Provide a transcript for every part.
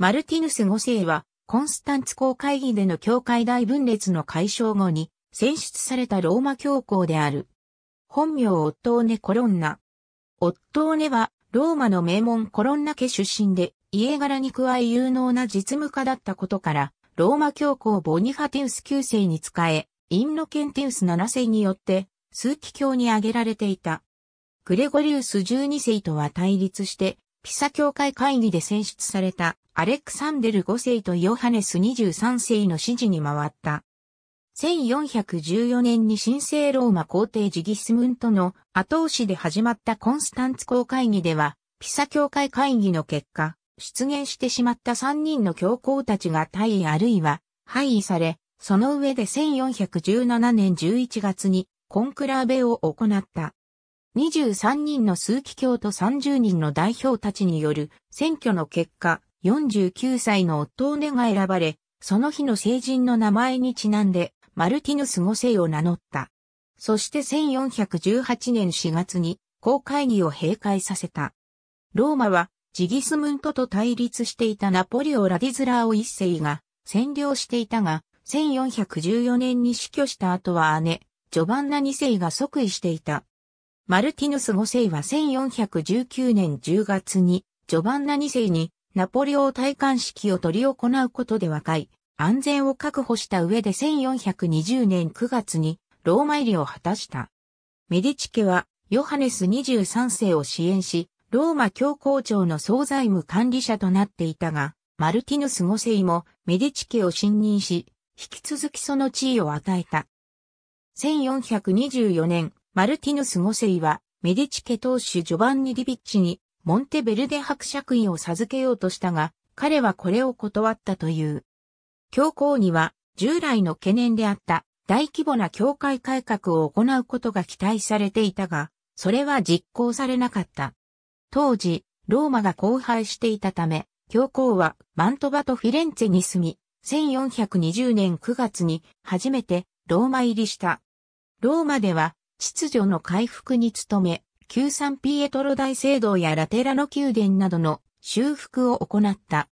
マルティヌス5世は、コンスタンツ公会議での教会大分裂の解消後に、選出されたローマ教皇である。本名オットーネ・コロンナ。オットーネは、ローマの名門コロンナ家出身で、家柄に加え有能な実務家だったことから、ローマ教皇ボニファテウス9世に仕え、インノケンテウス7世によって、枢機卿に挙げられていた。グレゴリウス12世とは対立して、ピサ教会会議で選出されたアレクサンデル5世とヨハネス23世の指示に回った。1414年に神聖ローマ皇帝ジギスムントの後押しで始まったコンスタンツ公会議では、ピサ教会会議の結果、出現してしまった3人の教皇たちが退位あるいは廃位され、その上で1417年11月にコンクラーベを行った。23人の数奇教と30人の代表たちによる選挙の結果、49歳の夫をトが選ばれ、その日の成人の名前にちなんで、マルティヌス5世を名乗った。そして1418年4月に公会議を閉会させた。ローマはジギスムントと対立していたナポリオ・ラディズラーを一世が占領していたが、1414年に死去した後は姉、ジョバンナ2世が即位していた。マルティヌス5世は1419年10月にジョバンナ2世にナポリオ戴冠式を執り行うことで和解、安全を確保した上で1420年9月にローマ入りを果たした。メディチ家はヨハネス23世を支援し、ローマ教皇庁の総財務管理者となっていたが、マルティヌス5世もメディチ家を信任し、引き続きその地位を与えた。1424年、マルティヌス5世はメディチ家当主ジョバンニ・リビッチにモンテベルデ伯爵位を授けようとしたが、彼はこれを断ったという。教皇には従来の懸念であった大規模な教会改革を行うことが期待されていたが、それは実行されなかった。当時、ローマが荒廃していたため、教皇はマントバとフィレンツェに住み、1420年9月に初めてローマ入りした。ローマでは秩序の回復に努め、旧産ピエトロ大聖堂やラテラの宮殿などの修復を行った。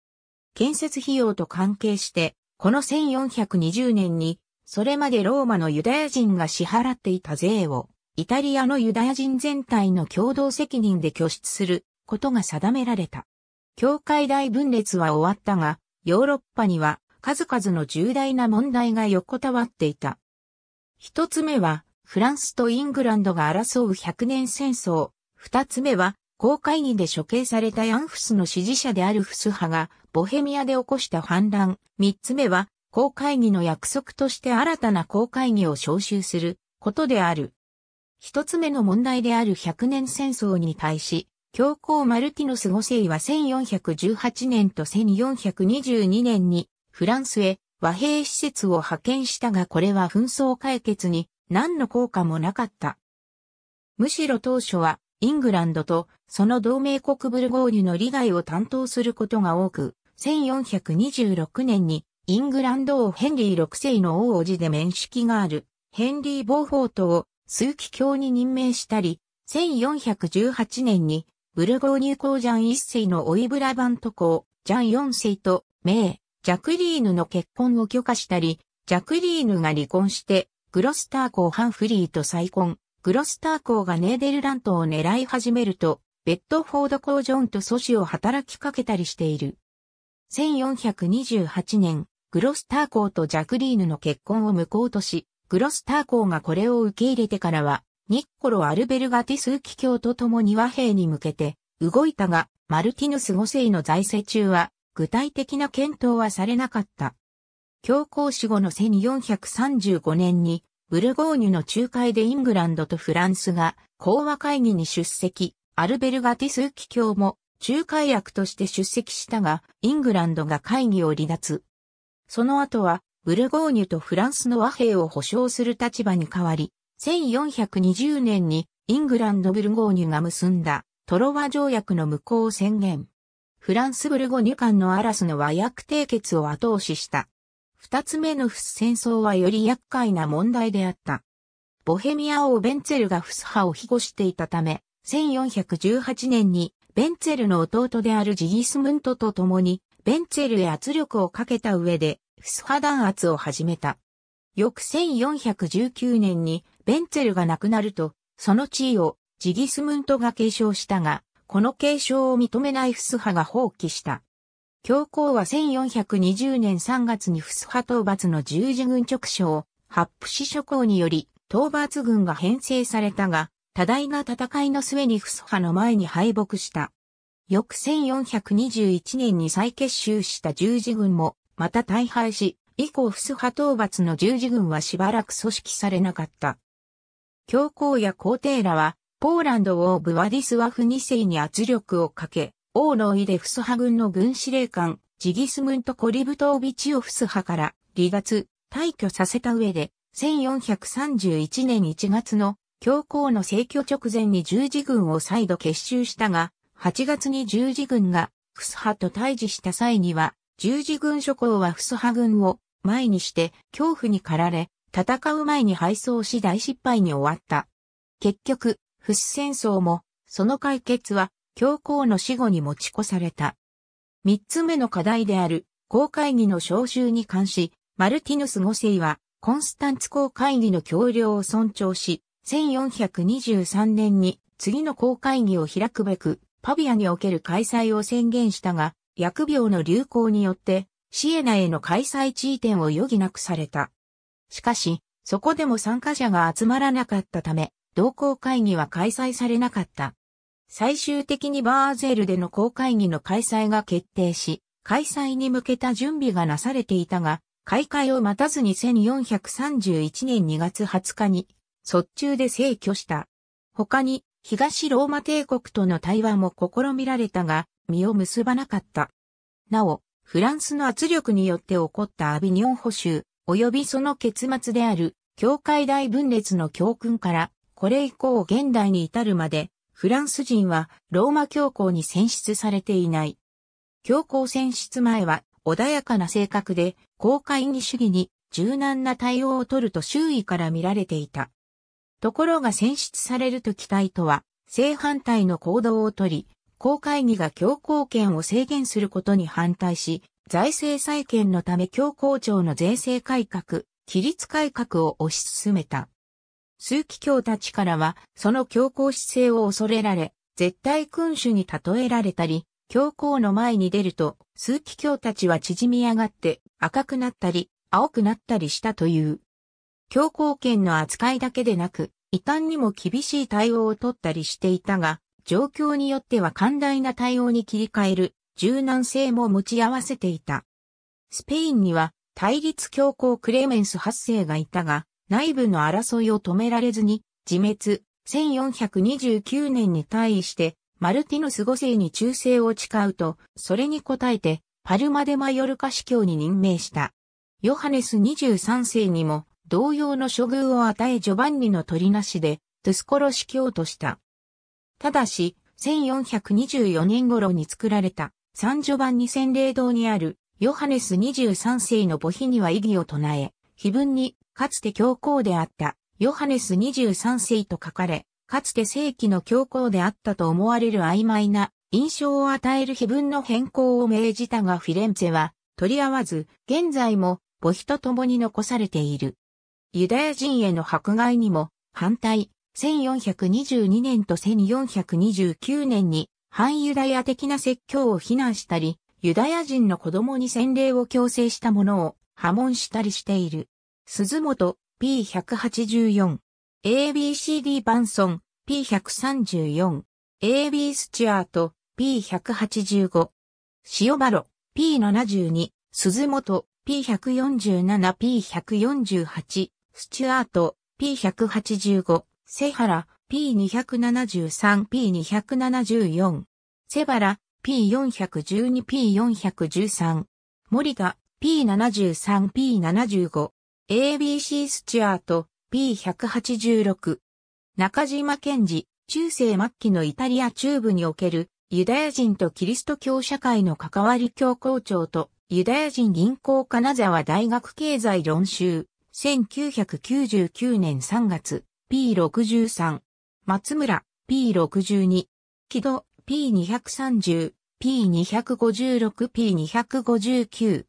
建設費用と関係して、この1420年に、それまでローマのユダヤ人が支払っていた税を、イタリアのユダヤ人全体の共同責任で拠出することが定められた。教会大分裂は終わったが、ヨーロッパには数々の重大な問題が横たわっていた。一つ目は、フランスとイングランドが争う100年戦争。二つ目は、公会議で処刑されたヤンフスの支持者であるフス派が、ボヘミアで起こした反乱。三つ目は、公会議の約束として新たな公会議を招集することである。一つ目の問題である100年戦争に対し、教皇マルティノス5世は1418年と1422年にフランスへ和平施設を派遣したがこれは紛争解決に何の効果もなかった。むしろ当初は、イングランドとその同盟国ブルゴーニュの利害を担当することが多く、1426年にイングランド王ヘンリー6世の王子で面識があるヘンリー・ボーフォートを数奇教に任命したり、1418年にブルゴーニュ公ジャン1世のオイブラバント公、ジャン4世とメイ、ジャクリーヌの結婚を許可したり、ジャクリーヌが離婚してグロスター校ハンフリーと再婚。グロスター校がネーデルラントを狙い始めると、ベッドフォード校ジョンと阻止を働きかけたりしている。1428年、グロスター校とジャクリーヌの結婚を無効とし、グロスター校がこれを受け入れてからは、ニッコロ・アルベルガティスキ教と共に和平に向けて動いたが、マルティヌス5世の在世中は具体的な検討はされなかった。教皇死後の1435年に、ブルゴーニュの仲介でイングランドとフランスが講和会議に出席、アルベルガ・ティスーキ教も仲介役として出席したが、イングランドが会議を離脱。その後は、ブルゴーニュとフランスの和平を保障する立場に変わり、1420年にイングランド・ブルゴーニュが結んだトロワ条約の無効宣言。フランス・ブルゴニュ間のアラスの和訳締結を後押しした。二つ目のフス戦争はより厄介な問題であった。ボヘミア王ベンツェルがフス派を庇護していたため、1418年にベンツェルの弟であるジギスムントと共に、ベンツェルへ圧力をかけた上で、フス派弾圧を始めた。翌1419年に、ベンツェルが亡くなると、その地位をジギスムントが継承したが、この継承を認めないフス派が放棄した。教皇は1420年3月にフス派討伐の十字軍直将、ハップシ諸侯により、討伐軍が編成されたが、多大な戦いの末にフス派の前に敗北した。翌1421年に再結集した十字軍も、また大敗し、以降フス派討伐の十字軍はしばらく組織されなかった。教皇や皇帝らは、ポーランドをブワディスワフ2世に圧力をかけ、王のイデフス派軍の軍司令官、ジギスムント・コリブトービチオフス派から離脱、退去させた上で、1431年1月の教皇の制御直前に十字軍を再度結集したが、8月に十字軍がフス派と対峙した際には、十字軍諸侯はフス派軍を前にして恐怖に駆られ、戦う前に敗走し大失敗に終わった。結局、フス戦争も、その解決は教皇の死後に持ち越された。三つ目の課題である公会議の招集に関し、マルティヌス五世はコンスタンツ公会議の協力を尊重し、1423年に次の公会議を開くべく、パビアにおける開催を宣言したが、薬病の流行によって、シエナへの開催地位点を余儀なくされた。しかし、そこでも参加者が集まらなかったため、同公会議は開催されなかった。最終的にバーゼルでの公会議の開催が決定し、開催に向けた準備がなされていたが、開会を待たずに1431年2月20日に、卒中で逝去した。他に、東ローマ帝国との対話も試みられたが、身を結ばなかった。なお、フランスの圧力によって起こったアビニョン補修、及びその結末である、教会大分裂の教訓から、これ以降現代に至るまで、フランス人はローマ教皇に選出されていない。教皇選出前は穏やかな性格で公会議主義に柔軟な対応を取ると周囲から見られていた。ところが選出されると期待とは正反対の行動をとり、公会議が教皇権を制限することに反対し、財政再建のため教皇庁の税制改革、規律改革を推し進めた。枢機卿たちからは、その強硬姿勢を恐れられ、絶対君主に例えられたり、教皇の前に出ると、枢機卿たちは縮み上がって赤くなったり、青くなったりしたという。教皇権の扱いだけでなく、異端にも厳しい対応を取ったりしていたが、状況によっては寛大な対応に切り替える柔軟性も持ち合わせていた。スペインには対立教皇クレメンス8世がいたが、内部の争いを止められずに、自滅、1429年に対して、マルティヌス5世に忠誠を誓うと、それに応えて、パルマ・デ・マヨルカ司教に任命した。ヨハネス23世にも、同様の処遇を与えジョバンニの取りなしで、トゥスコロ司教とした。ただし、1424年頃に作られた、サンジョバンニ洗礼堂にある、ヨハネス23世の墓碑には異議を唱え、碑文に、かつて教皇であったヨハネス23世と書かれ、かつて世紀の教皇であったと思われる曖昧な印象を与える碑文の変更を命じたがフィレンツェは取り合わず、現在も母妃と共に残されている。ユダヤ人への迫害にも反対、1422年と1429年に反ユダヤ的な説教を非難したり、ユダヤ人の子供に洗礼を強制したものを破門したりしている。鈴本 P184。ABCD バンソン P134。AB スチュアート P185。塩バロ P72。鈴本 P147、P148。スチュアート P185。セハラ P273、P274。セバラ P412、P413。森田 P73、P75。ABC スチュアート P186 中島健治中世末期のイタリア中部におけるユダヤ人とキリスト教社会の関わり教皇庁とユダヤ人銀行金沢大学経済論集1999年3月 P63 松村 P62 木戸 P230 P256 P259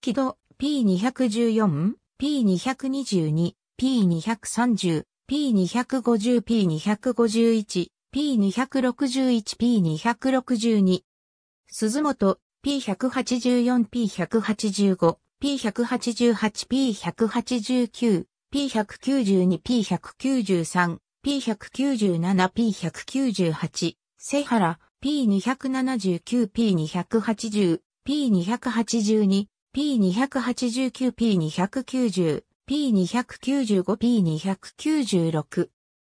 木戸 P214 P222、P230、P250、P251、P261、P262、鈴本、P184、P185、P188、P189、P192、P193、P197、P198、セハラ、P279、P280、P282、P289、P290、P295、P296。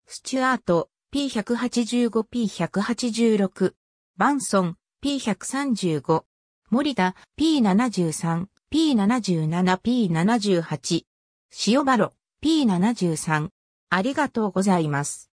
スチュアート、P185、P186。バンソン、P135。森田、P73、P77、P78。塩バロ、P73。ありがとうございます。